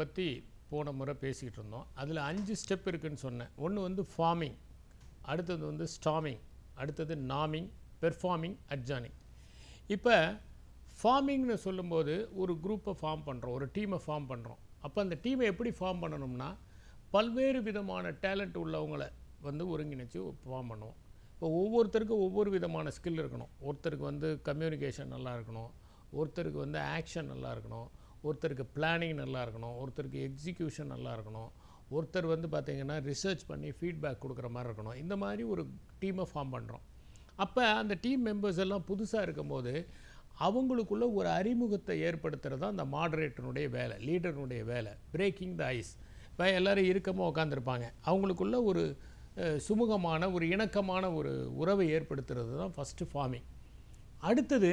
பற்றி போன முறை பேசிக்கிட்டு இருந்தோம் அதில் அஞ்சு ஸ்டெப் இருக்குதுன்னு சொன்னேன் ஒன்று வந்து ஃபார்மிங் அடுத்தது வந்து ஸ்டாமிங் அடுத்தது நாமிங் பெர்ஃபார்மிங் அட்ஜானிங் இப்போ ஃபார்மிங்னு சொல்லும்போது ஒரு குரூப்பை ஃபார்ம் பண்ணுறோம் ஒரு டீமை ஃபார்ம் பண்ணுறோம் அப்போ அந்த டீமை எப்படி ஃபார்ம் பண்ணணும்னா பல்வேறு விதமான டேலண்ட் உள்ளவங்களை வந்து ஒருங்கிணைச்சு ஃபார்ம் பண்ணுவோம் இப்போ ஒவ்வொருத்தருக்கும் ஒவ்வொரு விதமான ஸ்கில் இருக்கணும் ஒருத்தருக்கு வந்து கம்யூனிகேஷன் நல்லா இருக்கணும் ஒருத்தருக்கு வந்து ஆக்ஷன் நல்லா இருக்கணும் ஒருத்தருக்கு பிளானிங் நல்லா இருக்கணும் ஒருத்தருக்கு எக்ஸிக்யூஷன் நல்லா இருக்கணும் ஒருத்தர் வந்து பார்த்திங்கன்னா ரிசர்ச் பண்ணி ஃபீட்பேக் கொடுக்குற மாதிரி இருக்கணும் இந்த மாதிரி ஒரு டீமை ஃபார்ம் பண்ணுறோம் அப்போ அந்த டீம் மெம்பர்ஸ் எல்லாம் புதுசாக இருக்கும்போது அவங்களுக்குள்ள ஒரு அறிமுகத்தை ஏற்படுத்துகிறது தான் அந்த மாடரேட்டனுடைய வேலை லீடருடைய வேலை பிரேக்கிங் த ஐஸ் இப்போ எல்லோரும் இறுக்கமாக உட்காந்துருப்பாங்க அவங்களுக்குள்ள ஒரு சுமூகமான ஒரு இணக்கமான ஒரு உறவை ஏற்படுத்துறது தான் ஃபஸ்ட்டு ஃபார்மிங் அடுத்தது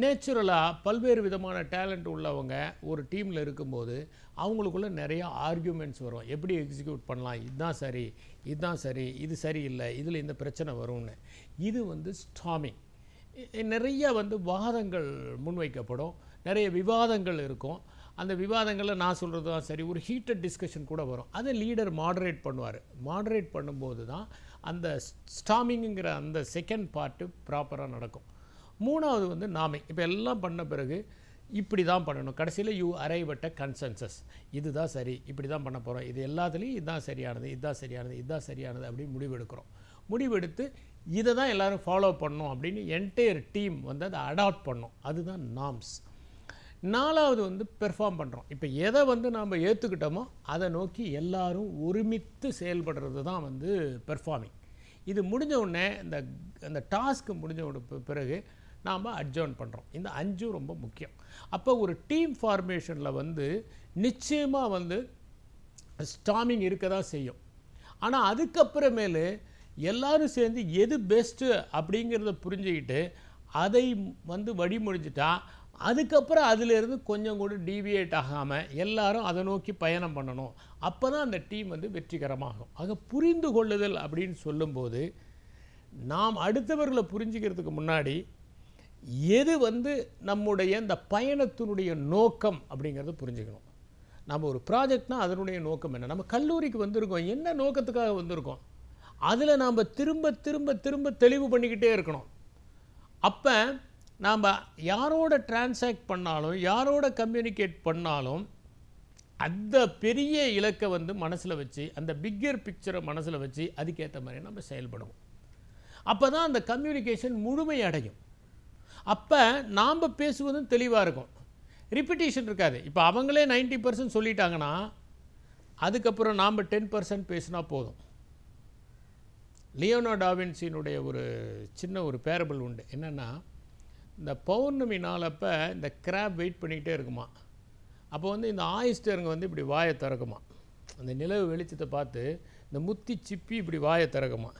நேச்சுரலாக பல்வேறு விதமான டேலண்ட் உள்ளவங்க ஒரு டீமில் இருக்கும்போது அவங்களுக்குள்ள நிறையா ஆர்கியூமெண்ட்ஸ் வரும் எப்படி எக்ஸிக்யூட் பண்ணலாம் இதுதான் சரி இதுதான் சரி இது சரியில்லை இதில் இந்த பிரச்சனை வரும்னு இது வந்து ஸ்டாமிங் நிறைய வந்து வாதங்கள் முன்வைக்கப்படும் நிறைய விவாதங்கள் இருக்கும் அந்த விவாதங்களில் நான் சொல்கிறது தான் சரி ஒரு ஹீட்டட் டிஸ்கஷன் கூட வரும் அதை லீடர் மாடரேட் பண்ணுவார் மாடரேட் பண்ணும்போது தான் அந்த ஸ்டாமிங்கிற அந்த செகண்ட் பார்ட்டு ப்ராப்பராக நடக்கும் மூணாவது வந்து நாமே இப்போ எல்லாம் பண்ண பிறகு இப்படி தான் பண்ணணும் கடைசியில் you arrive at a consensus இதுதான் சரி இப்படி தான் பண்ண போகிறோம் இது எல்லாத்துலேயும் இதுதான் சரியானது இதுதான் சரியானது இதுதான் சரியானது அப்படின்னு முடிவெடுக்கிறோம் முடிவெடுத்து இதை தான் எல்லோரும் ஃபாலோ பண்ணணும் அப்படின்னு என்டையர் டீம் வந்து அதை அடாப்ட் பண்ணணும் அதுதான் நாம்ஸ் நாலாவது வந்து பெர்ஃபார்ம் பண்ணுறோம் இப்போ எதை வந்து நாம் ஏற்றுக்கிட்டோமோ அதை நோக்கி எல்லோரும் ஒருமித்து செயல்படுறது தான் வந்து பெர்ஃபார்மிங் இது முடிஞ்ச உடனே இந்த அந்த டாஸ்க்கு முடிஞ்ச பிறகு நாம் அட்ஜோன் பண்ணுறோம் இந்த அஞ்சும் ரொம்ப முக்கியம் அப்போ ஒரு டீம் ஃபார்மேஷனில் வந்து நிச்சயமாக வந்து ஸ்டாமிங் இருக்க தான் செய்யும் ஆனால் அதுக்கப்புறமேலு எல்லோரும் சேர்ந்து எது பெஸ்ட்டு அப்படிங்கிறத புரிஞ்சுக்கிட்டு அதை வந்து வழிமொழிஞ்சிட்டா அதுக்கப்புறம் அதிலேருந்து கொஞ்சம் கூட டீவியேட் ஆகாமல் எல்லாரும் அதை நோக்கி பயணம் பண்ணணும் அப்போ தான் அந்த டீம் வந்து வெற்றிகரமாகும் ஆக புரிந்து கொள்ளுதல் அப்படின்னு சொல்லும்போது நாம் அடுத்தவர்களை புரிஞ்சுக்கிறதுக்கு முன்னாடி எது வந்து நம்முடைய இந்த பயணத்தினுடைய நோக்கம் அப்படிங்கிறத புரிஞ்சுக்கணும் நம்ம ஒரு ப்ராஜெக்ட்னால் அதனுடைய நோக்கம் என்ன நம்ம கல்லூரிக்கு வந்திருக்கோம் என்ன நோக்கத்துக்காக வந்திருக்கோம் அதில் நாம் திரும்ப திரும்ப திரும்ப தெளிவு பண்ணிக்கிட்டே இருக்கணும் அப்போ நாம் யாரோட டிரான்சாக்ட் பண்ணாலும் யாரோட கம்யூனிகேட் பண்ணாலும் அந்த பெரிய இலக்கை வந்து மனசில் வச்சு அந்த பிக்கர் பிக்சரை மனசில் வச்சு அதுக்கேற்ற மாதிரி நம்ம செயல்படுவோம் அப்போ தான் அந்த கம்யூனிகேஷன் முழுமை அடையும் அப்போ நாம் பேசுவதும் தெளிவாக இருக்கும் ரிப்பிட்டேஷன் இருக்காது இப்போ அவங்களே நைன்ட்டி பர்சன்ட் சொல்லிட்டாங்கன்னா அதுக்கப்புறம் நாம் டென் பர்சன்ட் பேசினா போதும் லியோனோ டாவின்சினுடைய ஒரு சின்ன ஒரு பேரபிள் உண்டு என்னென்னா இந்த பௌர்ணமி நாள் அப்போ இந்த கிராப் வெயிட் பண்ணிக்கிட்டே இருக்குமா அப்போ வந்து இந்த ஆயிஸ்டருங்க வந்து இப்படி வாயை திறக்குமா அந்த நிலவு வெளிச்சத்தை பார்த்து இந்த முத்தி சிப்பி இப்படி வாயை திறக்குமா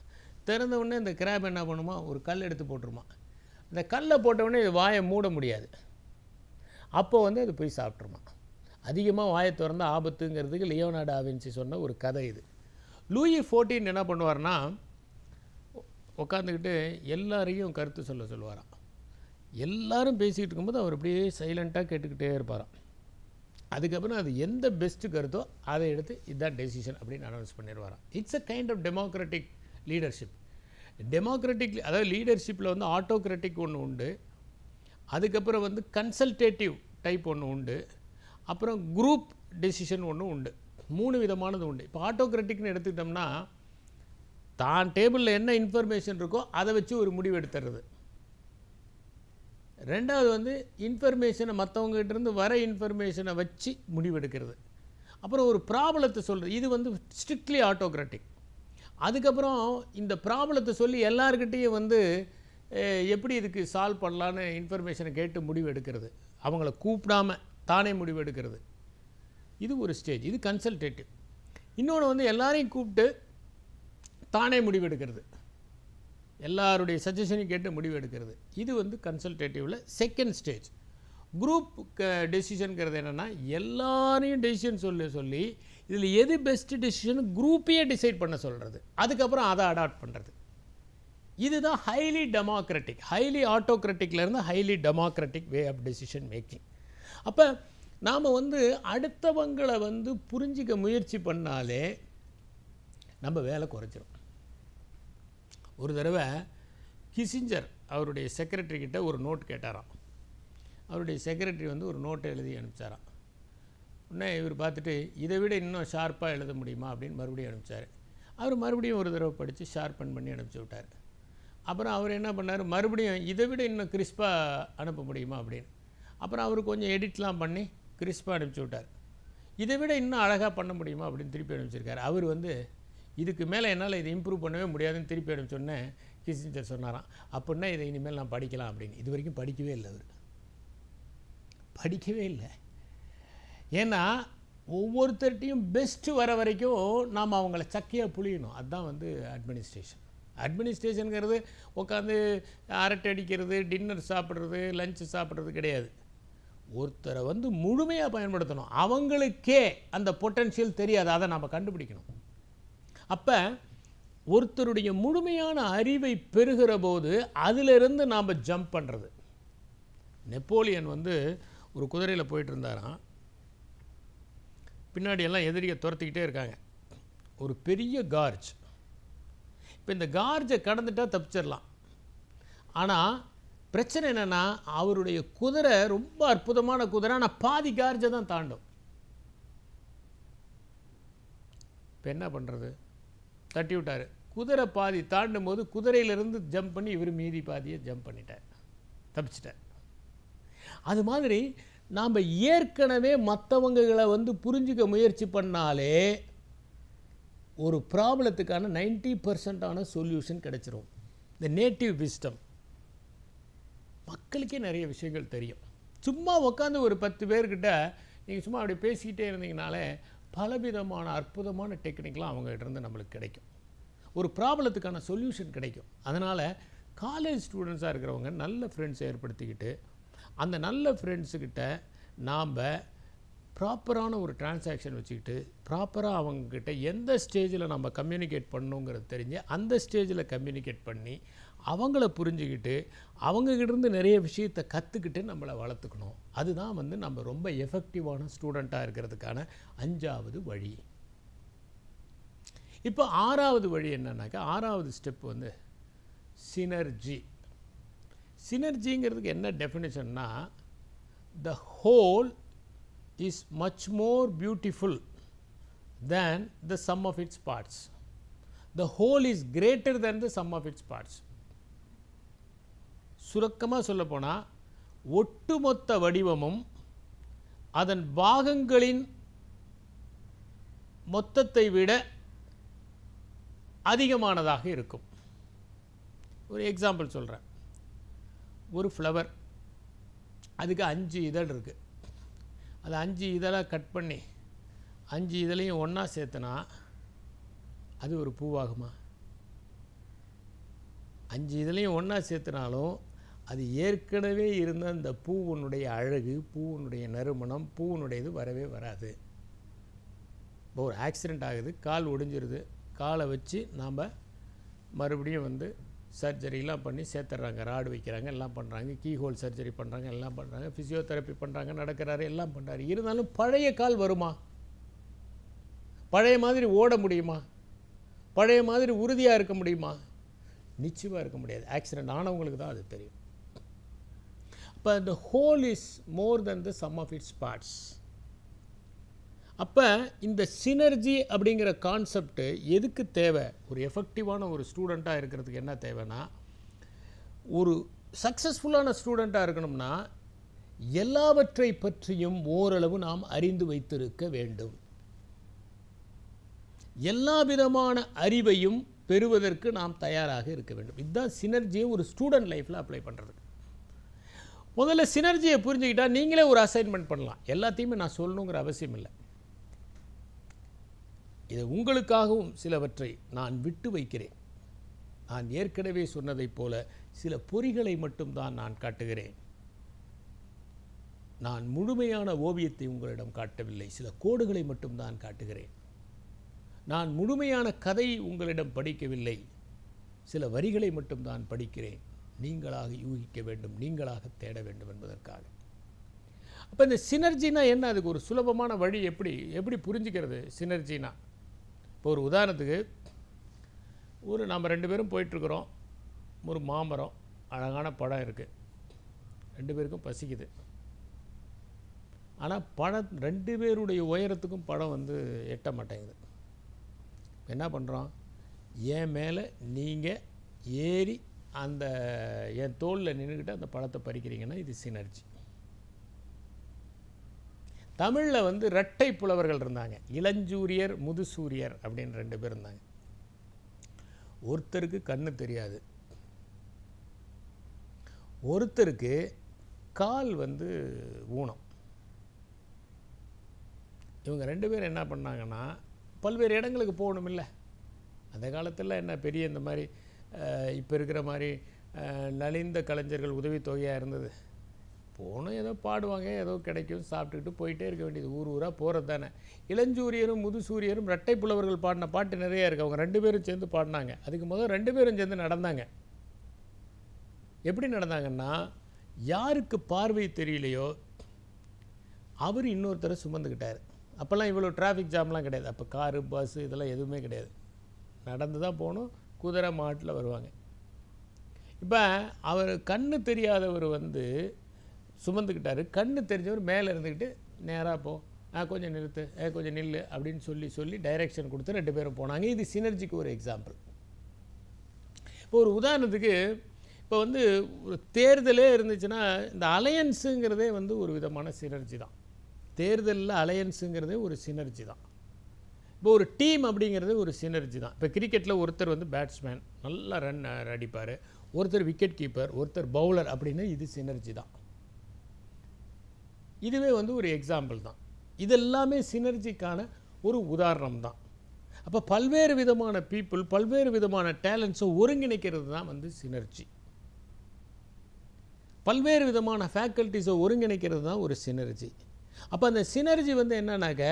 திறந்த உடனே இந்த கிராப் என்ன பண்ணுமா ஒரு கல் எடுத்து போட்டுருமா இந்த கல்லை போட்டவுடனே வாயை மூட முடியாது அப்போது வந்து அது போய் சாப்பிட்ருமா அதிகமாக வாயை திறந்த ஆபத்துங்கிறதுக்கு லியோனார்டு ஆவின்சி சொன்ன ஒரு கதை இது லூயி ஃபோர்டீன் என்ன பண்ணுவார்னா உட்காந்துக்கிட்டு எல்லாரையும் கருத்து சொல்ல சொல்லுவாராம் எல்லாரும் பேசிகிட்டு இருக்கும்போது அவர் அப்படியே சைலண்ட்டாக கேட்டுக்கிட்டே இருப்பாராம் அதுக்கப்புறம் அது எந்த பெஸ்ட்டு கருத்தோ அதை எடுத்து இதுதான் டெசிஷன் அப்படின்னு அனௌன்ஸ் பண்ணிடுவாராம் it's a kind of democratic leadership democratic அதாவது லீடர்ஷிப்பில் வந்து ஆட்டோக்ராட்டிக் ஒன்று உண்டு அதுக்கப்புறம் வந்து கன்சல்டேட்டிவ் டைப் ஒன்று உண்டு அப்புறம் குரூப் டெசிஷன் ஒன்று உண்டு மூணு விதமானது உண்டு இப்போ ஆட்டோக்ராட்டிக்னு எடுத்துக்கிட்டோம்னா தான் டேபிளில் என்ன இன்ஃபர்மேஷன் இருக்கோ அதை வச்சு ஒரு முடிவு எடுத்துறது ரெண்டாவது வந்து இன்ஃபர்மேஷனை மற்றவங்ககிட்டருந்து வர இன்ஃபர்மேஷனை வச்சு முடிவெடுக்கிறது அப்புறம் ஒரு ப்ராப்ளத்தை சொல்கிறது இது வந்து ஸ்ட்ரிக்ட்லி ஆட்டோக்ராட்டிக் அதுக்கப்புறம் இந்த ப்ராப்ளத்தை சொல்லி எல்லாருக்கிட்டேயும் வந்து எப்படி இதுக்கு சால்வ் பண்ணலான்னு இன்ஃபர்மேஷனை கேட்டு முடிவு எடுக்கிறது அவங்கள கூப்பிடாம தானே முடிவு எடுக்கிறது இது ஒரு ஸ்டேஜ் இது கன்சல்டேட்டிவ் இன்னொன்று வந்து எல்லாரையும் கூப்பிட்டு தானே முடிவு எடுக்கிறது எல்லாருடைய சஜஷனையும் கேட்டு முடிவு எடுக்கிறது இது வந்து கன்சல்டேட்டிவில் செகண்ட் ஸ்டேஜ் குரூப் க டெசிஷனுங்கிறது என்னென்னா எல்லாரையும் டெசிஷன் சொல்லி சொல்லி இதில் எது பெஸ்ட் டிசிஷன் குரூப்பையே டிசைட் பண்ண சொல்கிறது அதுக்கப்புறம் அதை அடாப்ட் பண்ணுறது இதுதான் ஹைலி டெமோக்ராட்டிக் ஹைலி ஆட்டோக்ராட்டிக்லேருந்து highly democratic way of decision making அப்போ நாம் வந்து அடுத்தவங்களை வந்து புரிஞ்சிக்க முயற்சி பண்ணாலே நம்ம வேலை குறைச்சிரும் ஒரு தடவை கிசிஞ்சர் அவருடைய செக்ரட்டரிக்கிட்ட ஒரு நோட் கேட்டாராம் அவருடைய செக்ரட்டரி வந்து ஒரு நோட்டை எழுதி அனுப்பிச்சாராம் உடனே இவர் பார்த்துட்டு இதை விட இன்னும் ஷார்ப்பாக எழுத முடியுமா அப்படின்னு மறுபடியும் அனுப்பிச்சார் அவர் மறுபடியும் ஒரு தடவை படித்து ஷார்பன் பண்ணி அனுப்பிச்சி விட்டார் அப்புறம் அவர் என்ன பண்ணார் மறுபடியும் இதை விட இன்னும் கிறிஸ்பாக அனுப்ப முடியுமா அப்படின்னு அப்புறம் அவர் கொஞ்சம் எடிட்லாம் பண்ணி கிறிஸ்பாக அனுப்பிச்சி விட்டார் இதை விட இன்னும் அழகாக பண்ண முடியுமா அப்படின்னு திருப்பி அனுப்பிச்சிருக்காரு அவர் வந்து இதுக்கு மேலே என்னால் இதை இம்ப்ரூவ் பண்ணவே முடியாதுன்னு திருப்பி அனுப்பிச்சோன்னே கிசிஞ்சர் சொன்னாராம் அப்படின்னா இதை இனிமேல் நான் படிக்கலாம் அப்படின்னு இது வரைக்கும் படிக்கவே இல்லை அவர் படிக்கவே இல்லை ஏன்னா ஒவ்வொருத்தர்கிட்டையும் பெஸ்ட்டு வர வரைக்கும் நாம் அவங்கள சக்கையாக புழியணும் அதுதான் வந்து அட்மினிஸ்ட்ரேஷன் அட்மினிஸ்ட்ரேஷனுங்கிறது உட்காந்து அரட்டை அடிக்கிறது டின்னர் சாப்பிட்றது லஞ்ச் சாப்பிட்றது கிடையாது ஒருத்தரை வந்து முழுமையாக பயன்படுத்தணும் அவங்களுக்கே அந்த பொட்டன்ஷியல் தெரியாது அதை நாம் கண்டுபிடிக்கணும் அப்போ ஒருத்தருடைய முழுமையான அறிவை பெறுகிற போது அதிலிருந்து நாம் ஜம்ப் பண்ணுறது நெப்போலியன் வந்து ஒரு குதிரையில் போயிட்டு இருந்தாரான் பின்னாடி எல்லாம் எதிரியை துரத்திக்கிட்டே இருக்காங்க ஒரு பெரிய கார்ஜ் இப்போ இந்த கார்ஜை கடந்துட்டால் தப்பிச்சிடலாம் ஆனால் பிரச்சனை என்னென்னா அவருடைய குதிரை ரொம்ப அற்புதமான குதிரை ஆனால் பாதி கார்ஜை தான் தாண்டும் இப்போ என்ன பண்ணுறது தட்டி விட்டார் குதிரை பாதி தாண்டும் போது குதிரையிலிருந்து ஜம்ப் பண்ணி இவர் மீதி பாதியை ஜம்ப் பண்ணிட்டார் தப்பிச்சிட்டார் அது மாதிரி நாம் ஏற்கனவே மற்றவங்களை வந்து புரிஞ்சிக்க முயற்சி பண்ணாலே ஒரு ப்ராப்ளத்துக்கான நைன்டி பர்சன்டான சொல்யூஷன் கிடச்சிரும் இந்த நேட்டிவ் விஸ்டம் மக்களுக்கே நிறைய விஷயங்கள் தெரியும் சும்மா உட்காந்து ஒரு பத்து பேர்கிட்ட நீங்கள் சும்மா அப்படி பேசிக்கிட்டே இருந்தீங்கனாலே பலவிதமான அற்புதமான டெக்னிக்லாம் அவங்ககிட்ட இருந்து நம்மளுக்கு கிடைக்கும் ஒரு ப்ராப்ளத்துக்கான சொல்யூஷன் கிடைக்கும் அதனால் காலேஜ் ஸ்டூடெண்ட்ஸாக இருக்கிறவங்க நல்ல ஃப்ரெண்ட்ஸ் ஏற்படுத்திக்கிட்டு அந்த நல்ல ஃப்ரெண்ட்ஸுக்கிட்ட நாம் ப்ராப்பரான ஒரு டிரான்சாக்ஷன் வச்சுக்கிட்டு ப்ராப்பராக அவங்கக்கிட்ட எந்த ஸ்டேஜில் நம்ம கம்யூனிகேட் பண்ணுங்கிறது தெரிஞ்சு அந்த ஸ்டேஜில் கம்யூனிகேட் பண்ணி அவங்கள புரிஞ்சுக்கிட்டு அவங்கக்கிட்டேருந்து நிறைய விஷயத்தை கற்றுக்கிட்டு நம்மளை வளர்த்துக்கணும் அதுதான் வந்து நம்ம ரொம்ப எஃபெக்டிவான ஸ்டூடெண்ட்டாக இருக்கிறதுக்கான அஞ்சாவது வழி இப்போ ஆறாவது வழி என்னன்னாக்கா ஆறாவது ஸ்டெப் வந்து சினர்ஜி சினர்ஜிங்கிறதுக்கு என்ன டெஃபினேஷன்னா the whole is much more beautiful than the sum of its parts the whole is greater than the sum of its parts சுருக்கமாக சொல்லப்போனால் ஒட்டுமொத்த வடிவமும் அதன் பாகங்களின் மொத்தத்தை விட அதிகமானதாக இருக்கும் ஒரு எக்ஸாம்பிள் சொல்கிறேன் ஒரு ஃப்ளவர் அதுக்கு அஞ்சு இதழ் இருக்குது அது அஞ்சு இதழாக கட் பண்ணி அஞ்சு இதழையும் ஒன்றா சேர்த்தனா அது ஒரு பூவாகுமா அஞ்சு இதழையும் ஒன்றா சேர்த்தினாலும் அது ஏற்கனவே இருந்த அந்த பூவனுடைய அழகு பூவனுடைய நறுமணம் பூவனுடையது வரவே வராது இப்போ ஒரு ஆக்சிடெண்ட் ஆகுது கால் ஒடிஞ்சிருது காலை வச்சு நாம் மறுபடியும் வந்து சர்ஜரிலாம் பண்ணி சேர்த்துட்றாங்க ராடு வைக்கிறாங்க எல்லாம் பண்ணுறாங்க கீஹோல் சர்ஜரி பண்ணுறாங்க எல்லாம் பண்ணுறாங்க ஃபிசியோதெரப்பி பண்ணுறாங்க நடக்கிறாரு எல்லாம் பண்ணுறாரு இருந்தாலும் பழைய கால் வருமா பழைய மாதிரி ஓட முடியுமா பழைய மாதிரி உறுதியாக இருக்க முடியுமா நிச்சயமாக இருக்க முடியாது ஆக்சிடென்ட் ஆனவங்களுக்கு தான் அது தெரியும் அப்போ the whole is more than the sum of its parts அப்போ இந்த சினர்ஜி அப்படிங்கிற கான்செப்ட் எதுக்கு தேவை ஒரு எஃபெக்டிவான ஒரு ஸ்டூடெண்ட்டாக இருக்கிறதுக்கு என்ன தேவைன்னா ஒரு சக்ஸஸ்ஃபுல்லான ஸ்டூடெண்ட்டாக இருக்கணும்னா எல்லாவற்றை பற்றியும் ஓரளவு நாம் அறிந்து வைத்திருக்க வேண்டும் எல்லா விதமான அறிவையும் பெறுவதற்கு நாம் தயாராக இருக்க வேண்டும் இதுதான் சினர்ஜியை ஒரு ஸ்டூடெண்ட் லைஃப்பில் அப்ளை பண்ணுறது முதல்ல சினர்ஜியை புரிஞ்சுக்கிட்டால் நீங்களே ஒரு அசைன்மெண்ட் பண்ணலாம் எல்லாத்தையுமே நான் சொல்லணுங்கிற அவசியம் இல்லை இது உங்களுக்காகவும் சிலவற்றை நான் விட்டு வைக்கிறேன் நான் ஏற்கனவே சொன்னதைப் போல சில பொறிகளை மட்டும்தான் நான் காட்டுகிறேன் நான் முழுமையான ஓவியத்தை உங்களிடம் காட்டவில்லை சில கோடுகளை மட்டும்தான் காட்டுகிறேன் நான் முழுமையான கதை உங்களிடம் படிக்கவில்லை சில வரிகளை மட்டும்தான் படிக்கிறேன் நீங்களாக யூகிக்க வேண்டும் நீங்களாக தேட வேண்டும் என்பதற்காக அப்போ இந்த சினர்ஜினா என்ன அதுக்கு ஒரு சுலபமான வழி எப்படி எப்படி புரிஞ்சுக்கிறது சினர்ஜினா இப்போ ஒரு உதாரணத்துக்கு ஒரு நம்ம ரெண்டு பேரும் போயிட்டுருக்குறோம் ஒரு மாமரம் அழகான பழம் இருக்குது ரெண்டு பேருக்கும் பசிக்குது ஆனால் படம் ரெண்டு பேருடைய உயரத்துக்கும் படம் வந்து எட்ட மாட்டேங்குது என்ன பண்ணுறோம் என் மேலே நீங்கள் ஏறி அந்த என் தோளில் நின்றுக்கிட்டு அந்த பழத்தை பறிக்கிறீங்கன்னா இது சினர்ஜி தமிழில் வந்து இரட்டை புலவர்கள் இருந்தாங்க இளஞ்சூரியர் முதுசூரியர் அப்படின்னு ரெண்டு பேர் இருந்தாங்க ஒருத்தருக்கு கண்ணு தெரியாது ஒருத்தருக்கு கால் வந்து ஊனம் இவங்க ரெண்டு பேரும் என்ன பண்ணாங்கன்னா பல்வேறு இடங்களுக்கு போகணும் இல்லை அந்த காலத்தில் என்ன பெரிய இந்த மாதிரி இப்போ இருக்கிற மாதிரி நலிந்த கலைஞர்கள் உதவித்தொகையாக இருந்தது போகணும் ஏதோ பாடுவாங்க ஏதோ கிடைக்கும் சாப்பிட்டுக்கிட்டு போயிட்டே இருக்க வேண்டியது ஊர் ஊராக போகிறது தானே இளஞ்சூரியரும் முதுசூரியரும் ரெட்டை புலவர்கள் பாடின பாட்டு நிறையா இருக்குது அவங்க ரெண்டு பேரும் சேர்ந்து பாடினாங்க அதுக்கு முதல் ரெண்டு பேரும் சேர்ந்து நடந்தாங்க எப்படி நடந்தாங்கன்னா யாருக்கு பார்வை தெரியலையோ அவர் இன்னொருத்தரை சுமந்துக்கிட்டார் அப்போல்லாம் இவ்வளோ டிராஃபிக் ஜாம்லாம் கிடையாது அப்போ காரு பஸ்ஸு இதெல்லாம் எதுவுமே கிடையாது நடந்து தான் போகணும் குதிரை மாட்டில் வருவாங்க இப்போ அவர் கண்ணு தெரியாதவர் வந்து சுமந்துக்கிட்டாரு கண்ணு தெரிஞ்சவர் மேலே இருந்துக்கிட்டு நேராக போ ஆ கொஞ்சம் நிறுத்து ஆ கொஞ்சம் நில் அப்படின்னு சொல்லி சொல்லி டைரெக்ஷன் கொடுத்து ரெண்டு பேரும் போனாங்க இது சினர்ஜிக்கு ஒரு எக்ஸாம்பிள் இப்போ ஒரு உதாரணத்துக்கு இப்போ வந்து ஒரு தேர்தலே இருந்துச்சுன்னா இந்த அலையன்ஸுங்கிறதே வந்து ஒரு விதமான சினர்ஜி தான் தேர்தலில் அலையன்ஸுங்கிறதே ஒரு சினர்ஜி தான் இப்போ ஒரு டீம் அப்படிங்கிறது ஒரு சினர்ஜி தான் இப்போ கிரிக்கெட்டில் ஒருத்தர் வந்து பேட்ஸ்மேன் நல்லா ரன் அடிப்பார் ஒருத்தர் விக்கெட் கீப்பர் ஒருத்தர் பவுலர் அப்படின்னு இது சினர்ஜி தான் இதுவே வந்து ஒரு எக்ஸாம்பிள் தான் இதெல்லாமே சினர்ஜிக்கான ஒரு உதாரணம் தான் அப்போ பல்வேறு விதமான பீப்புள் பல்வேறு விதமான டேலண்ட்ஸை ஒருங்கிணைக்கிறது தான் வந்து சினர்ஜி பல்வேறு விதமான ஃபேக்கல்ட்டிஸை ஒருங்கிணைக்கிறது தான் ஒரு சினர்ஜி அப்போ அந்த சினர்ஜி வந்து என்னன்னாக்க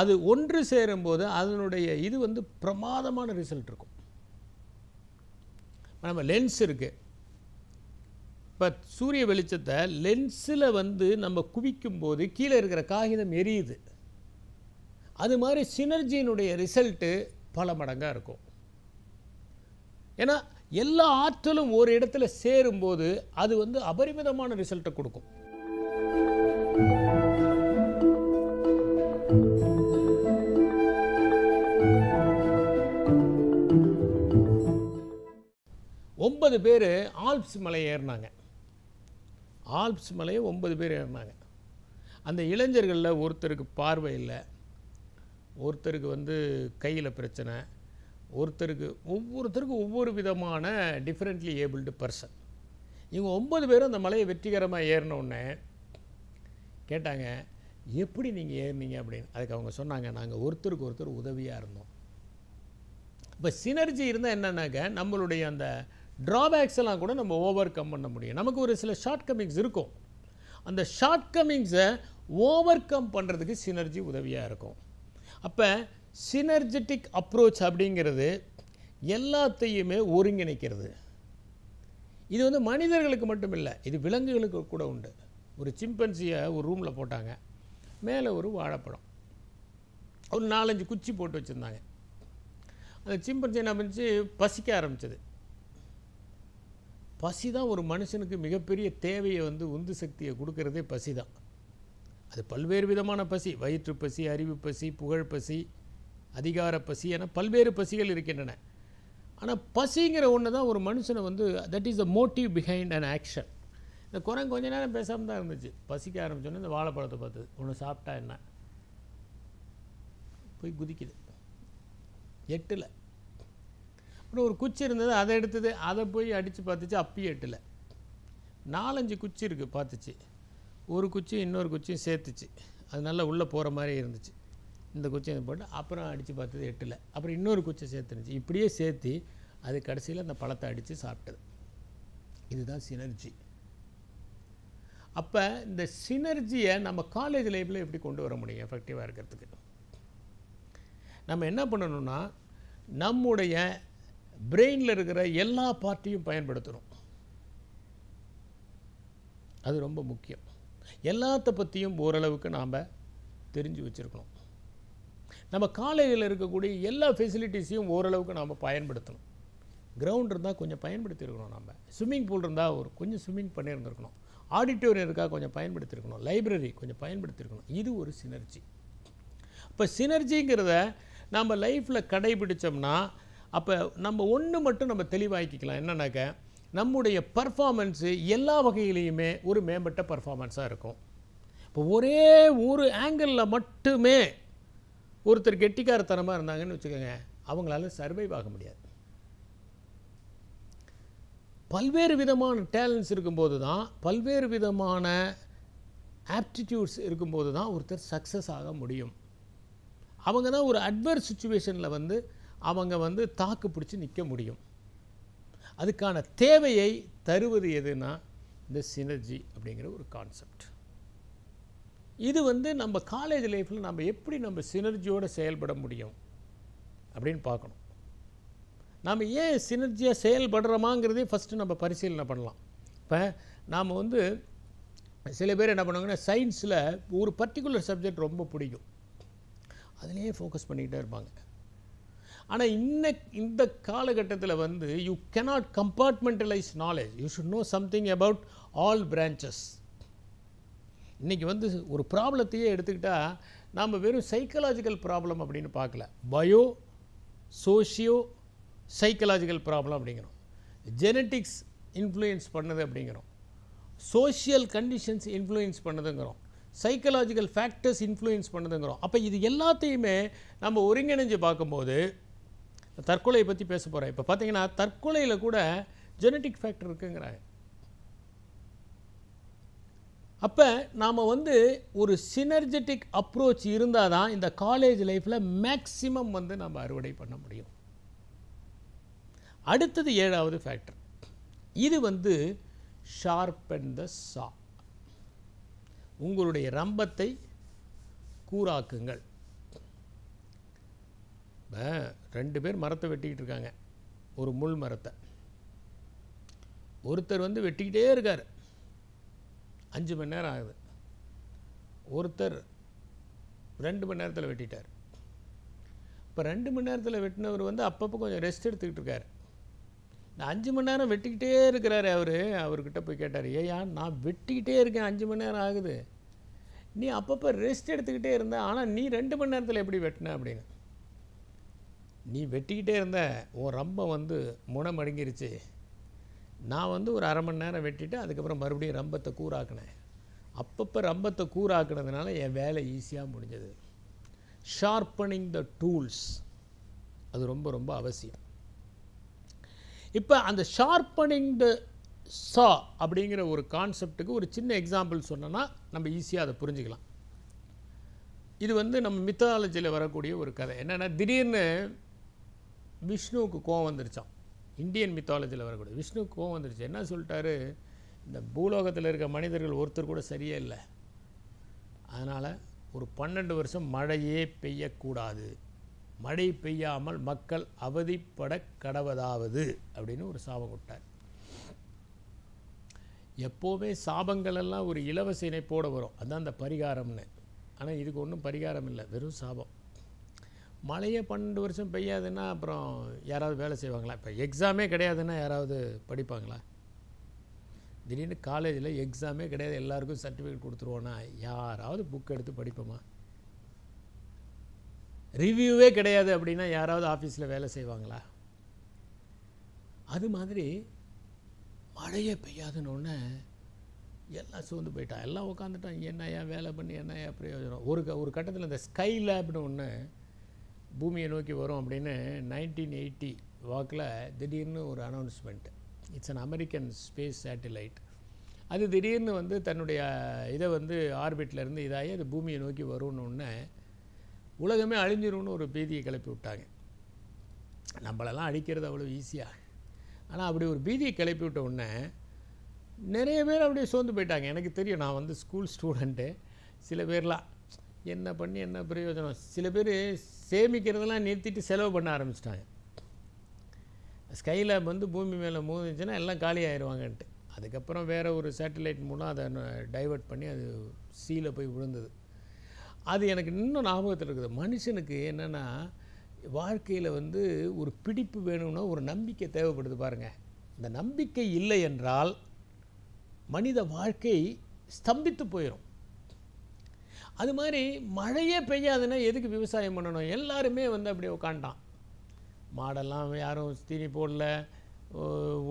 அது ஒன்று சேரும்போது அதனுடைய இது வந்து பிரமாதமான ரிசல்ட் இருக்கும் நம்ம லென்ஸ் இருக்குது இப்போ சூரிய வெளிச்சத்தை லென்ஸில் வந்து நம்ம குவிக்கும் போது கீழே இருக்கிற காகிதம் எரியுது அது மாதிரி சினர்ஜியினுடைய ரிசல்ட்டு பல மடங்காக இருக்கும் ஏன்னா எல்லா ஆற்றலும் ஒரு இடத்துல சேரும்போது அது வந்து அபரிமிதமான ரிசல்ட்டை கொடுக்கும் ஒன்பது பேர் ஆல்ப்ஸ் மலை ஏறினாங்க ஆல்ப்ஸ் மலையை ஒன்பது பேர் ஏறினாங்க அந்த இளைஞர்களில் ஒருத்தருக்கு பார்வை இல்லை ஒருத்தருக்கு வந்து கையில் பிரச்சனை ஒருத்தருக்கு ஒவ்வொருத்தருக்கும் ஒவ்வொரு விதமான டிஃப்ரெண்ட்லி ஏபிள்டு பர்சன் இவங்க ஒம்பது பேரும் அந்த மலையை வெற்றிகரமாக ஏறினோடனே கேட்டாங்க எப்படி நீங்கள் ஏறினீங்க அப்படின்னு அதுக்கு அவங்க சொன்னாங்க நாங்கள் ஒருத்தருக்கு ஒருத்தர் உதவியாக இருந்தோம் இப்போ சினர்ஜி இருந்தால் என்னென்னாக்க நம்மளுடைய அந்த ட்ராபேக்ஸ் எல்லாம் கூட நம்ம ஓவர் கம் பண்ண முடியும் நமக்கு ஒரு சில ஷார்ட் கமிங்ஸ் இருக்கும் அந்த ஷார்ட் கமிங்ஸை ஓவர் கம் பண்ணுறதுக்கு சினர்ஜி உதவியாக இருக்கும் அப்போ சினர்ஜெட்டிக் அப்ரோச் அப்படிங்கிறது எல்லாத்தையுமே ஒருங்கிணைக்கிறது இது வந்து மனிதர்களுக்கு மட்டும் இல்லை இது விலங்குகளுக்கு கூட உண்டு ஒரு சிம்பன்சியை ஒரு ரூமில் போட்டாங்க மேலே ஒரு வாழைப்பழம் ஒரு நாலஞ்சு குச்சி போட்டு வச்சுருந்தாங்க அந்த சிம்பன்சி என்ன பண்ணிச்சு பசிக்க ஆரம்பித்தது பசி தான் ஒரு மனுஷனுக்கு மிகப்பெரிய தேவையை வந்து உந்து சக்தியை கொடுக்கறதே பசி தான் அது பல்வேறு விதமான பசி வயிற்று பசி அறிவு பசி புகழ் பசி அதிகார பசி என பல்வேறு பசிகள் இருக்கின்றன ஆனால் பசிங்கிற ஒன்று தான் ஒரு மனுஷனை வந்து that is the motive behind an action இந்த குரங்கு கொஞ்ச நேரம் பேசாமல் தான் இருந்துச்சு பசிக்க ஆரம்பிச்சோன்னே இந்த வாழைப்பழத்தை பார்த்தது ஒன்று சாப்பிட்டா என்ன போய் குதிக்குது எட்டில் அப்புறம் ஒரு குச்சி இருந்தது அதை எடுத்தது அதை போய் அடித்து பார்த்துச்சு அப்பயும் எட்டலை நாலஞ்சு குச்சி இருக்குது பார்த்துச்சு ஒரு குச்சி இன்னொரு குச்சியும் சேர்த்துச்சு அது நல்லா உள்ளே போகிற மாதிரி இருந்துச்சு இந்த குச்சி போட்டு அப்புறம் அடித்து பார்த்தது எட்டில் அப்புறம் இன்னொரு குச்சி சேர்த்துருந்துச்சு இப்படியே சேர்த்து அது கடைசியில் அந்த பழத்தை அடித்து சாப்பிட்டது இதுதான் சினர்ஜி அப்போ இந்த சினர்ஜியை நம்ம காலேஜ் லைஃப்பில் எப்படி கொண்டு வர முடியும் எஃபெக்டிவாக இருக்கிறதுக்கு நம்ம என்ன பண்ணணும்னா நம்முடைய பிரெயினில் இருக்கிற எல்லா பார்ட்டையும் பயன்படுத்தணும் அது ரொம்ப முக்கியம் எல்லாத்த பற்றியும் ஓரளவுக்கு நாம் தெரிஞ்சு வச்சுருக்கணும் நம்ம காலேஜில் இருக்கக்கூடிய எல்லா ஃபெசிலிட்டிஸையும் ஓரளவுக்கு நாம் பயன்படுத்தணும் கிரவுண்ட் இருந்தால் கொஞ்சம் பயன்படுத்தியிருக்கணும் நம்ம ஸ்விம்மிங் பூல் இருந்தால் ஒரு கொஞ்சம் ஸ்விம்மிங் பண்ணியிருந்துருக்கணும் ஆடிட்டோரியம் இருக்கா கொஞ்சம் பயன்படுத்தியிருக்கணும் லைப்ரரி கொஞ்சம் பயன்படுத்தியிருக்கணும் இது ஒரு சினர்ஜி இப்போ சினர்ஜிங்கிறத நம்ம லைஃப்பில் கடைபிடித்தோம்னா அப்போ நம்ம ஒன்று மட்டும் நம்ம தெளிவாக்கிக்கலாம் என்னன்னாக்க நம்முடைய பர்ஃபாமன்ஸு எல்லா வகையிலையுமே ஒரு மேம்பட்ட பர்ஃபாமன்ஸாக இருக்கும் இப்போ ஒரே ஒரு ஆங்கிளில் மட்டுமே ஒருத்தர் கெட்டிக்காரத்தனமாக இருந்தாங்கன்னு வச்சுக்கோங்க அவங்களால சர்வைவ் ஆக முடியாது பல்வேறு விதமான டேலண்ட்ஸ் இருக்கும்போது தான் பல்வேறு விதமான ஆப்டிடியூட்ஸ் இருக்கும்போது தான் ஒருத்தர் சக்ஸஸ் ஆக முடியும் அவங்க தான் ஒரு அட்வர்ஸ் சுச்சுவேஷனில் வந்து அவங்க வந்து தாக்கு பிடிச்சி நிற்க முடியும் அதுக்கான தேவையை தருவது எதுனா இந்த சினர்ஜி அப்படிங்கிற ஒரு கான்செப்ட் இது வந்து நம்ம காலேஜ் லைஃப்பில் நம்ம எப்படி நம்ம சினர்ஜியோடு செயல்பட முடியும் அப்படின்னு பார்க்கணும் நாம் ஏன் சினர்ஜியாக செயல்படுறோமாங்கிறதே ஃபஸ்ட்டு நம்ம பரிசீலனை பண்ணலாம் இப்போ நாம் வந்து சில பேர் என்ன பண்ணுவாங்கன்னா சயின்ஸில் ஒரு பர்டிகுலர் சப்ஜெக்ட் ரொம்ப பிடிக்கும் அதிலேயே ஃபோக்கஸ் பண்ணிக்கிட்டே இருப்பாங்க ஆனால் இன்ன இந்த காலகட்டத்தில் வந்து you cannot compartmentalise knowledge you should know something about all branches இன்றைக்கி வந்து ஒரு ப்ராப்ளத்தையே எடுத்துக்கிட்டால் நாம் வெறும் சைக்கலாஜிக்கல் ப்ராப்ளம் அப்படின்னு பார்க்கல பயோ சோஷியோ சைக்கலாஜிக்கல் ப்ராப்ளம் அப்படிங்கிறோம் ஜெனட்டிக்ஸ் இன்ஃப்ளூயன்ஸ் பண்ணது அப்படிங்கிறோம் சோஷியல் கண்டிஷன்ஸ் இன்ஃப்ளூயன்ஸ் பண்ணுதுங்கிறோம் சைக்கலாஜிக்கல் ஃபேக்டர்ஸ் இன்ஃப்ளூயன்ஸ் பண்ணுதுங்கிறோம் அப்போ இது எல்லாத்தையுமே நம்ம ஒருங்கிணைஞ்சு பார்க்கும்போது தற்கொலை பற்றி பேச போகிறேன் இப்போ பார்த்தீங்கன்னா தற்கொலையில் கூட ஜெனட்டிக் ஃபேக்டர் இருக்குங்கிறாங்க அப்போ நாம் வந்து ஒரு சினர்ஜெட்டிக் அப்ரோச் இருந்தால் தான் இந்த காலேஜ் லைஃப்பில் மேக்சிமம் வந்து நம்ம அறுவடை பண்ண முடியும் அடுத்தது ஏழாவது ஃபேக்டர் இது வந்து ஷார்ப் அண்ட் த சா உங்களுடைய ரம்பத்தை கூறாக்குங்கள் இப்போ ரெண்டு பேர் மரத்தை வெட்டிக்கிட்டு இருக்காங்க ஒரு முள் மரத்தை ஒருத்தர் வந்து வெட்டிக்கிட்டே இருக்கார் அஞ்சு மணி நேரம் ஆகுது ஒருத்தர் ரெண்டு மணி நேரத்தில் வெட்டிட்டார் இப்போ ரெண்டு மணி நேரத்தில் வெட்டினவர் வந்து அப்பப்போ கொஞ்சம் ரெஸ்ட் எடுத்துக்கிட்டு இருக்கார் இந்த அஞ்சு மணி நேரம் வெட்டிக்கிட்டே இருக்கிறார் அவர் அவர்கிட்ட போய் கேட்டார் ஏயா நான் வெட்டிக்கிட்டே இருக்கேன் அஞ்சு மணி நேரம் ஆகுது நீ அப்பப்போ ரெஸ்ட் எடுத்துக்கிட்டே இருந்த ஆனால் நீ ரெண்டு மணி நேரத்தில் எப்படி வெட்டின அப்படின்னு நீ வெட்டிக்கிட்டே இருந்த உன் ரொம்ப வந்து முனை மடங்கிருச்சு நான் வந்து ஒரு அரை மணி நேரம் வெட்டிட்டு அதுக்கப்புறம் மறுபடியும் ரம்பத்தை கூறாக்கினேன் அப்பப்போ ரம்பத்தை கூறாக்குனதுனால என் வேலை ஈஸியாக முடிஞ்சது ஷார்ப்பனிங் த டூல்ஸ் அது ரொம்ப ரொம்ப அவசியம் இப்போ அந்த ஷார்ப்பனிங் த சா அப்படிங்கிற ஒரு கான்செப்டுக்கு ஒரு சின்ன எக்ஸாம்பிள் சொன்னோன்னா நம்ம ஈஸியாக அதை புரிஞ்சுக்கலாம் இது வந்து நம்ம மித்தாலஜியில் வரக்கூடிய ஒரு கதை என்னென்னா திடீர்னு விஷ்ணுவுக்கு கோவம் வந்துருச்சான் இந்தியன் மித்தாலஜியில் வரக்கூடிய விஷ்ணுவுக்கு கோவம் வந்துருச்சு என்ன சொல்லிட்டாரு இந்த பூலோகத்தில் இருக்க மனிதர்கள் ஒருத்தர் கூட சரியே இல்லை அதனால் ஒரு பன்னெண்டு வருஷம் மழையே பெய்யக்கூடாது மழை பெய்யாமல் மக்கள் அவதிப்பட கடவதாவது அப்படின்னு ஒரு சாபம் கொடுத்தார் எப்போவுமே சாபங்களெல்லாம் ஒரு இலவச இணைப்போடு வரும் அதுதான் அந்த பரிகாரம்னு ஆனால் இதுக்கு ஒன்றும் பரிகாரம் இல்லை வெறும் சாபம் மழையே பன்னெண்டு வருஷம் பெய்யாதுன்னா அப்புறம் யாராவது வேலை செய்வாங்களா இப்போ எக்ஸாமே கிடையாதுன்னா யாராவது படிப்பாங்களா திடீர்னு காலேஜில் எக்ஸாமே கிடையாது எல்லாருக்கும் சர்டிஃபிகேட் கொடுத்துருவோன்னா யாராவது புக் எடுத்து படிப்போமா ரிவ்யூவே கிடையாது அப்படின்னா யாராவது ஆஃபீஸில் வேலை செய்வாங்களா அது மாதிரி மழையே பெய்யாதுன்னொன்னே எல்லாம் சோர்ந்து போயிட்டான் எல்லாம் உட்காந்துட்டான் என்னையா வேலை பண்ணி என்னையா பிரயோஜனம் ஒரு ஒரு கட்டத்தில் இந்த ஸ்கை லேப்னு ஒன்று பூமியை நோக்கி வரும் அப்படின்னு நைன்டீன் எயிட்டி வாக்கில் திடீர்னு ஒரு announcement it's an American space satellite அது திடீர்னு வந்து தன்னுடைய இதை வந்து ஆர்பிட்லேருந்து இதாகி அது பூமியை நோக்கி வரும்னு உலகமே அழிஞ்சிரும்னு ஒரு பீதியை கிளப்பி விட்டாங்க நம்மளெல்லாம் அழிக்கிறது அவ்வளோ ஈஸியாக ஆனால் அப்படி ஒரு பீதியை கிளப்பி விட்ட உடனே நிறைய பேர் அப்படியே சோர்ந்து போயிட்டாங்க எனக்கு தெரியும் நான் வந்து ஸ்கூல் ஸ்டூடெண்ட்டு சில பேர்லாம் என்ன பண்ணி என்ன பிரயோஜனம் சில பேர் சேமிக்கிறதெல்லாம் நிறுத்திட்டு செலவு பண்ண ஆரம்பிச்சிட்டாங்க ஸ்கைலாப் வந்து பூமி மேலே மூந்துச்சுன்னா எல்லாம் காலி ஆயிடுவாங்கன்ட்டு அதுக்கப்புறம் வேறு ஒரு சேட்டலைட் மூலம் அதை டைவெர்ட் பண்ணி அது சீல போய் விழுந்தது அது எனக்கு இன்னும் ஞாபகத்தில் இருக்குது மனுஷனுக்கு என்னென்னா வாழ்க்கையில் வந்து ஒரு பிடிப்பு வேணும்னா ஒரு நம்பிக்கை தேவைப்படுது பாருங்கள் இந்த நம்பிக்கை இல்லை என்றால் மனித வாழ்க்கை ஸ்தம்பித்து போயிடும் அது மாதிரி மழையே பெய்யாதுன்னா எதுக்கு விவசாயம் பண்ணணும் எல்லாருமே வந்து அப்படியே உட்காண்டான் மாடெல்லாம் யாரும் தீனி போடல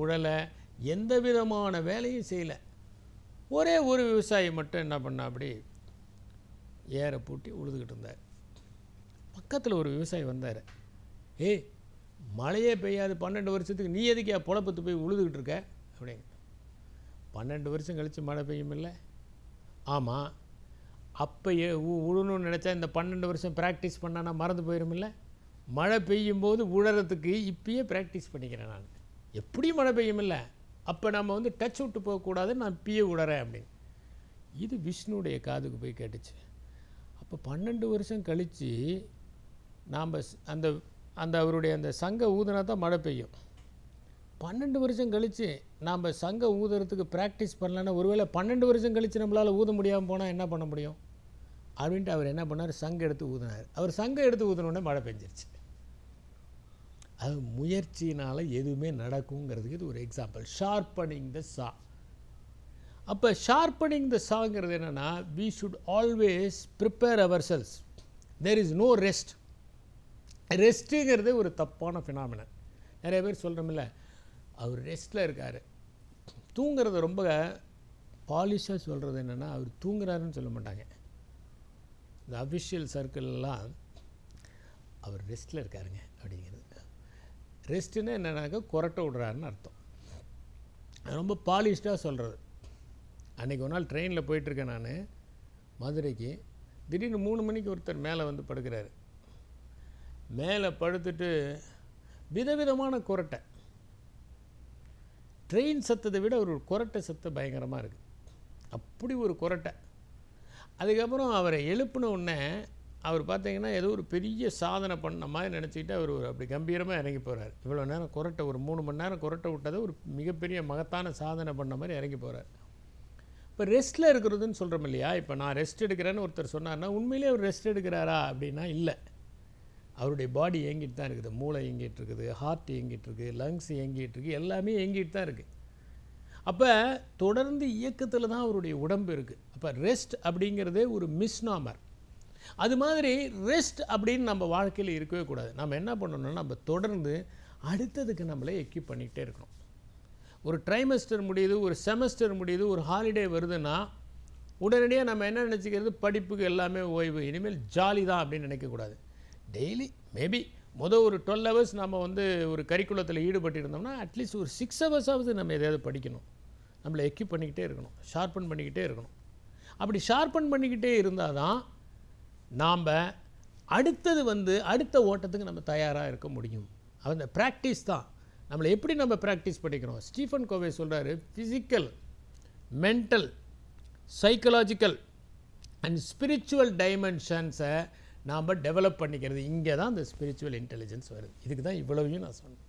உழலை எந்த விதமான வேலையும் செய்யலை ஒரே ஒரு விவசாயி மட்டும் என்ன பண்ண அப்படி ஏரை பூட்டி உழுதுகிட்டு இருந்தார் பக்கத்தில் ஒரு விவசாயி வந்தார் ஏய் மழையே பெய்யாது பன்னெண்டு வருஷத்துக்கு நீ எதுக்கே புழப்பத்து போய் உழுதுகிட்டு இருக்க அப்படிங்க பன்னெண்டு வருஷம் கழித்து மழை பெய்யும் இல்லை ஆமாம் அப்போ உழணும்னு நினச்சா இந்த பன்னெண்டு வருஷம் ப்ராக்டிஸ் பண்ணானா மறந்து போயிருமில்ல மழை பெய்யும் போது உழறதுக்கு இப்பயே ப்ராக்டிஸ் பண்ணிக்கிறேன் நான் எப்படியும் மழை பெய்யுமில்ல அப்போ நம்ம வந்து டச் விட்டு போகக்கூடாதுன்னு நான் இப்பயே உழறேன் அப்படின்னு இது விஷ்ணுடைய காதுக்கு போய் கேட்டுச்சு அப்போ பன்னெண்டு வருஷம் கழித்து நாம் அந்த அந்த அவருடைய அந்த சங்க ஊதுனா தான் மழை பெய்யும் பன்னெண்டு வருஷம் கழித்து நாம் சங்க ஊதுறதுக்கு ப்ராக்டிஸ் பண்ணலன்னா ஒருவேளை பன்னெண்டு வருஷம் கழித்து நம்மளால் ஊத முடியாமல் போனால் என்ன பண்ண முடியும் அப்படின்ட்டு அவர் என்ன பண்ணார் சங்கம் எடுத்து ஊதினார் அவர் சங்கம் எடுத்து ஊதினோடனே மழை பெஞ்சிருச்சு அது முயற்சினால் எதுவுமே நடக்குங்கிறதுக்கு இது ஒரு எக்ஸாம்பிள் ஷார்பனிங் த சா அப்போ ஷார்பனிங் த சாங்கிறது என்னென்னா we should always prepare ourselves there is no rest ரெஸ்ட்டுங்கிறது ஒரு தப்பான ஃபினாமினன் நிறைய பேர் சொல்கிறோமில்ல அவர் ரெஸ்ட்டில் இருக்கார் தூங்கிறது ரொம்ப பாலிஷாக சொல்கிறது என்னென்னா அவர் தூங்குறாருன்னு சொல்ல மாட்டாங்க இந்த அஃபிஷியல் சர்க்கிள்லாம் அவர் ரெஸ்ட்டில் இருக்காருங்க அப்படிங்கிறது ரெஸ்ட்டுன்னு என்னென்னாக்கா குரட்டை விடுறாருன்னு அர்த்தம் ரொம்ப பாலிஷ்டாக சொல்கிறது அன்றைக்கி ஒரு நாள் ட்ரெயினில் போயிட்டுருக்கேன் நான் மதுரைக்கு திடீர்னு மூணு மணிக்கு ஒருத்தர் மேலே வந்து படுக்கிறாரு மேலே படுத்துட்டு விதவிதமான குரட்டை ட்ரெயின் சத்தத்தை விட ஒரு குரட்டை சத்தம் பயங்கரமாக இருக்குது அப்படி ஒரு குரட்டை அதுக்கப்புறம் அவரை எழுப்பின உடனே அவர் பார்த்தீங்கன்னா ஏதோ ஒரு பெரிய சாதனை பண்ண மாதிரி நினச்சிக்கிட்டு அவர் ஒரு அப்படி கம்பீரமாக இறங்கி போகிறார் இவ்வளோ நேரம் குரட்டை ஒரு மூணு மணி நேரம் குரட்டை விட்டதை ஒரு மிகப்பெரிய மகத்தான சாதனை பண்ண மாதிரி இறங்கி போகிறார் இப்போ ரெஸ்ட்டில் இருக்கிறதுன்னு சொல்கிறோம் இல்லையா இப்போ நான் ரெஸ்ட் எடுக்கிறேன்னு ஒருத்தர் சொன்னார்னா உண்மையிலே அவர் ரெஸ்ட் எடுக்கிறாரா அப்படின்னா இல்லை அவருடைய பாடி இயங்கிட்டு தான் இருக்குது மூளை இயங்கிட்டு இருக்குது ஹார்ட் இயங்கிட்டு இருக்குது லங்ஸ் இயங்கிட்டு இருக்குது எல்லாமே இயங்கிட்டு தான் இருக்குது அப்போ தொடர்ந்து இயக்கத்தில் தான் அவருடைய உடம்பு இருக்குது அப்போ ரெஸ்ட் அப்படிங்கிறதே ஒரு மிஸ்நாமர் அது மாதிரி ரெஸ்ட் அப்படின்னு நம்ம வாழ்க்கையில் இருக்கவே கூடாது நம்ம என்ன பண்ணணும்னா நம்ம தொடர்ந்து அடுத்ததுக்கு நம்மளே எக்யூப் பண்ணிக்கிட்டே இருக்கணும் ஒரு ட்ரைமஸ்டர் முடியுது ஒரு செமஸ்டர் முடியுது ஒரு ஹாலிடே வருதுன்னா உடனடியாக நம்ம என்ன நினச்சிக்கிறது படிப்புக்கு எல்லாமே ஓய்வு இனிமேல் ஜாலி தான் அப்படின்னு நினைக்கக்கூடாது டெய்லி மேபி மொதல் ஒரு டுவெல் ஹவர்ஸ் நம்ம வந்து ஒரு கரிக்குலத்தில் ஈடுபட்டிருந்தோம்னா அட்லீஸ்ட் ஒரு சிக்ஸ் ஹவர்ஸாவது நம்ம எதையாவது படிக்கணும் நம்மளை எக்யூப் பண்ணிக்கிட்டே இருக்கணும் ஷார்ப்பன் பண்ணிக்கிட்டே இருக்கணும் அப்படி ஷார்ப்பன் பண்ணிக்கிட்டே இருந்தால் தான் நாம் அடுத்தது வந்து அடுத்த ஓட்டத்துக்கு நம்ம தயாராக இருக்க முடியும் அந்த ப்ராக்டிஸ் தான் நம்மளை எப்படி நம்ம ப்ராக்டிஸ் பண்ணிக்கிறோம் ஸ்டீஃபன் கோவை சொல்கிறாரு physical mental psychological and spiritual டைமென்ஷன்ஸை நாம் டெவலப் பண்ணிக்கிறது இங்கே தான் அந்த ஸ்பிரிச்சுவல் இன்டெலிஜென்ஸ் வருது இதுக்கு தான் இவ்வளவையும் நான் சொன்னேன்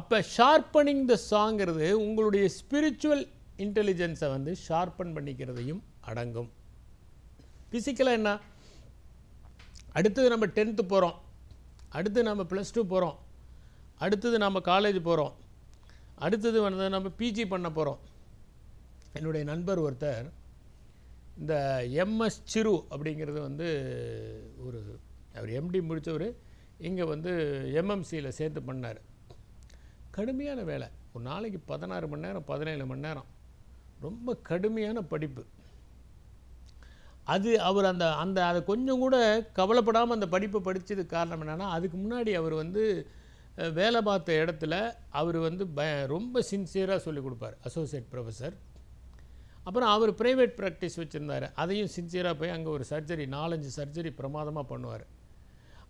அப்போ ஷார்ப்பனிங் த சாங்கிறது உங்களுடைய ஸ்பிரிச்சுவல் இன்டெலிஜென்ஸை வந்து ஷார்ப்பன் பண்ணிக்கிறதையும் அடங்கும் ஃபிசிக்கலாக என்ன அடுத்தது நம்ம டென்த்து போகிறோம் அடுத்து நம்ம ப்ளஸ் டூ போகிறோம் அடுத்தது நம்ம காலேஜ் போகிறோம் அடுத்தது வந்து நம்ம பிஜி பண்ண போகிறோம் என்னுடைய நண்பர் ஒருத்தர் இந்த எம்எஸ் சிறு அப்படிங்கிறது வந்து ஒரு அவர் எம்டி முடித்தவர் இங்கே வந்து எம்எம்சியில் சேர்த்து பண்ணார் கடுமையான வேலை ஒரு நாளைக்கு பதினாறு மணி நேரம் பதினேழு மணி நேரம் ரொம்ப கடுமையான படிப்பு அது அவர் அந்த அந்த அதை கொஞ்சம் கூட கவலைப்படாமல் அந்த படிப்பை படித்ததுக்கு காரணம் என்னென்னா அதுக்கு முன்னாடி அவர் வந்து வேலை பார்த்த இடத்துல அவர் வந்து ப ரொம்ப சின்சியராக சொல்லிக் கொடுப்பார் அசோசியேட் ப்ரொஃபஸர் அப்புறம் அவர் ப்ரைவேட் ப்ராக்டிஸ் வச்சுருந்தார் அதையும் சின்சியராக போய் அங்கே ஒரு சர்ஜரி நாலஞ்சு சர்ஜரி பிரமாதமாக பண்ணுவார்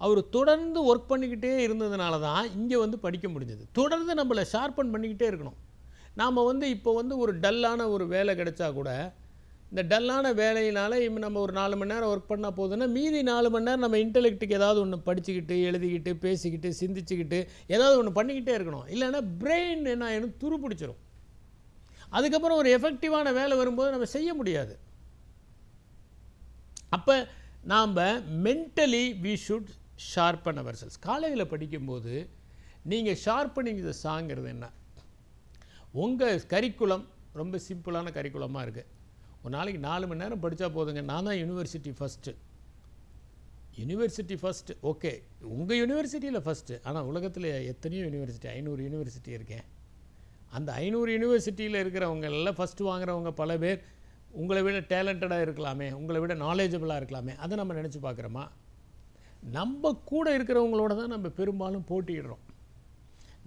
அவர் தொடர்ந்து ஒர்க் பண்ணிக்கிட்டே இருந்ததுனால தான் இங்கே வந்து படிக்க முடிஞ்சது தொடர்ந்து நம்மளை ஷார்ப்பன் பண்ணிக்கிட்டே இருக்கணும் நாம் வந்து இப்போ வந்து ஒரு டல்லான ஒரு வேலை கிடைச்சா கூட இந்த டல்லான வேலையினால் இப்போ நம்ம ஒரு நாலு மணி நேரம் ஒர்க் பண்ணால் போதுன்னா மீதி நாலு மணி நேரம் நம்ம இன்டலெக்ட்டுக்கு ஏதாவது ஒன்று படிச்சுக்கிட்டு எழுதிக்கிட்டு பேசிக்கிட்டு சிந்திச்சுக்கிட்டு ஏதாவது ஒன்று பண்ணிக்கிட்டே இருக்கணும் இல்லைன்னா பிரெயின் என்ன ஆயிடும் பிடிச்சிரும் அதுக்கப்புறம் ஒரு எஃபெக்டிவான வேலை வரும்போது நம்ம செய்ய முடியாது அப்போ நாம் mentally we should sharpen ourselves காலேஜில் படிக்கும்போது நீங்கள் ஷார்பனிங் த சாங்கிறது என்ன உங்கள் கரிக்குலம் ரொம்ப சிம்பிளான கரிக்குலமாக இருக்குது ஒரு நாளைக்கு நாலு மணி நேரம் படித்தா போதுங்க நான் தான் university first university first okay உங்கள் யூனிவர்சிட்டியில் ஃபஸ்ட்டு ஆனால் உலகத்தில் எத்தனையோ யூனிவர்சிட்டி ஐநூறு யூனிவர்சிட்டி இருக்கேன் அந்த ஐநூறு யூனிவர்சிட்டியில் இருக்கிறவங்க எல்லாம் ஃபஸ்ட்டு வாங்குறவங்க பல பேர் உங்களை விட டேலண்டடாக இருக்கலாமே உங்களை விட நாலேஜபிளாக இருக்கலாமே அதை நம்ம நினச்சி பார்க்குறோமா நம்ம கூட இருக்கிறவங்களோட தான் நம்ம பெரும்பாலும் போட்டிடுறோம்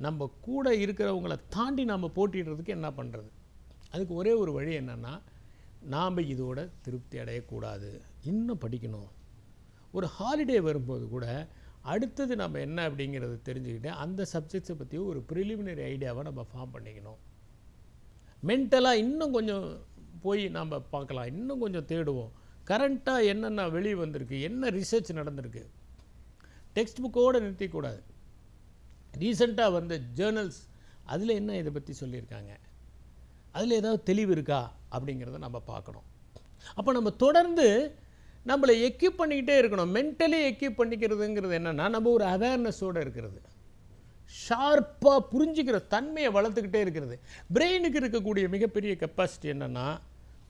நம்ம கூட இருக்கிறவங்கள தாண்டி நாம் போட்டிடுறதுக்கு என்ன பண்ணுறது அதுக்கு ஒரே ஒரு வழி என்னென்னா நாம் இதோட திருப்தி அடையக்கூடாது இன்னும் படிக்கணும் ஒரு ஹாலிடே வரும்போது கூட அடுத்தது நம்ம என்ன அப்படிங்கிறத தெரிஞ்சுக்கிட்டு அந்த சப்ஜெக்ட்ஸை பற்றி ஒரு ப்ரிலிமினரி ஐடியாவை நம்ம ஃபார்ம் பண்ணிக்கணும் மென்டலாக இன்னும் கொஞ்சம் போய் நம்ம பார்க்கலாம் இன்னும் கொஞ்சம் தேடுவோம் கரண்ட்டாக என்னென்ன வெளியே வந்திருக்கு என்ன ரிசர்ச் நடந்திருக்கு டெக்ஸ்ட் புக்கோடு நிறுத்திக்கூடாது ரீசண்டாக வந்த ஜேர்னல்ஸ் அதில் என்ன இதை பற்றி சொல்லியிருக்காங்க அதில் ஏதாவது தெளிவு இருக்கா அப்படிங்கிறத நம்ம பார்க்கணும் அப்போ நம்ம தொடர்ந்து நம்மளை எக்யூப் பண்ணிக்கிட்டே இருக்கணும் மென்டலி எக்யூப் பண்ணிக்கிறதுங்கிறது என்னென்னா நம்ம ஒரு அவேர்னஸோடு இருக்கிறது ஷார்ப்பாக புரிஞ்சுக்கிற தன்மையை வளர்த்துக்கிட்டே இருக்கிறது பிரெயினுக்கு இருக்கக்கூடிய மிகப்பெரிய கெப்பாசிட்டி என்னென்னா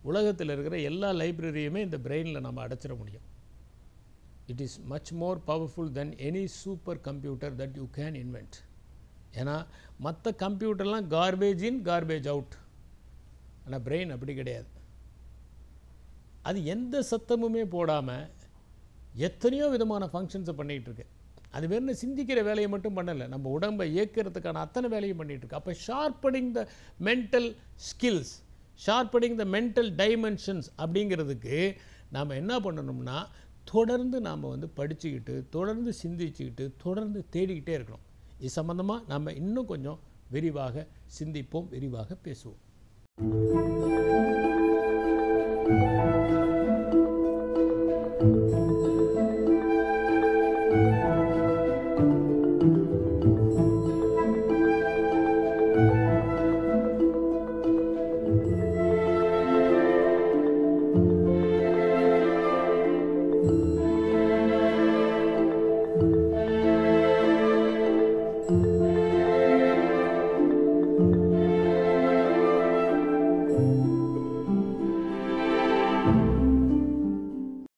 உலகத்தில் இருக்கிற எல்லா லைப்ரரியுமே இந்த பிரெயினில் நம்ம அடைச்சிட முடியும் it is much more powerful than any super computer that you can invent ஏன்னா மற்ற கம்ப்யூட்டர்லாம் கார்பேஜ் இன் கார்பேஜ் அவுட் ஆனால் பிரெயின் அப்படி கிடையாது அது எந்த சத்தமுமே போடாமல் எத்தனையோ விதமான ஃபங்க்ஷன்ஸை பண்ணிகிட்டு இருக்கு அது வேறு சிந்திக்கிற வேலையை மட்டும் பண்ணலை நம்ம உடம்பை இயக்கிறதுக்கான அத்தனை வேலையும் பண்ணிகிட்ருக்கு அப்போ sharpening the mental skills sharpening the mental dimensions அப்படிங்கிறதுக்கு நாம் என்ன பண்ணணும்னா தொடர்ந்து நாம் வந்து படிச்சுக்கிட்டு தொடர்ந்து சிந்திச்சுக்கிட்டு தொடர்ந்து தேடிக்கிட்டே இருக்கணும் இது சம்மந்தமாக நம்ம இன்னும் கொஞ்சம் விரிவாக சிந்திப்போம் விரிவாக பேசுவோம்